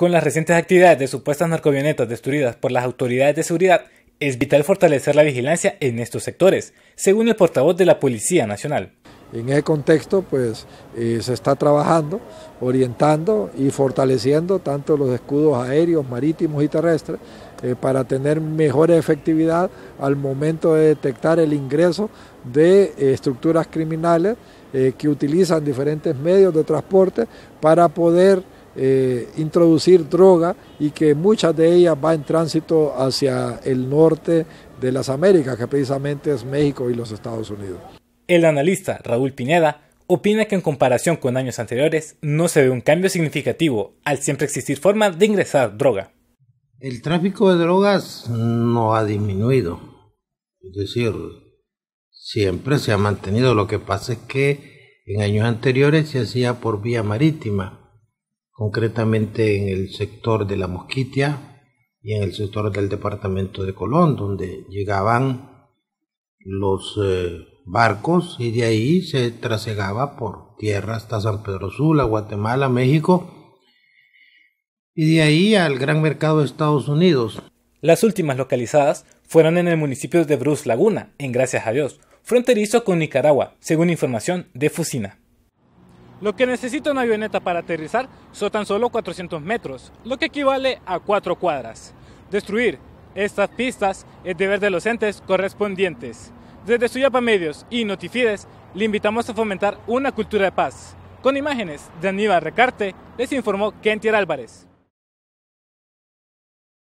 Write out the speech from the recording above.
Con las recientes actividades de supuestas narcovionetas destruidas por las autoridades de seguridad, es vital fortalecer la vigilancia en estos sectores, según el portavoz de la Policía Nacional. En ese contexto, pues eh, se está trabajando, orientando y fortaleciendo tanto los escudos aéreos, marítimos y terrestres eh, para tener mejor efectividad al momento de detectar el ingreso de eh, estructuras criminales que utilizan diferentes medios de transporte para poder eh, introducir droga y que muchas de ellas va en tránsito hacia el norte de las Américas, que precisamente es México y los Estados Unidos. El analista Raúl Pineda opina que en comparación con años anteriores no se ve un cambio significativo al siempre existir forma de ingresar droga. El tráfico de drogas no ha disminuido, es decir, siempre se ha mantenido. Lo que pasa es que en años anteriores se hacía por vía marítima concretamente en el sector de la Mosquitia y en el sector del departamento de Colón, donde llegaban los eh, barcos y de ahí se trasegaba por tierra hasta San Pedro Sula, Guatemala, México y de ahí al gran mercado de Estados Unidos. Las últimas localizadas fueron en el municipio de Bruce Laguna, en Gracias a Dios, fronterizo con Nicaragua, según información de Fusina. Lo que necesita una avioneta para aterrizar son tan solo 400 metros, lo que equivale a 4 cuadras. Destruir estas pistas es deber de los entes correspondientes. Desde Suyapa Medios y Notifides le invitamos a fomentar una cultura de paz. Con imágenes de Aníbal Recarte, les informó Kentier Álvarez.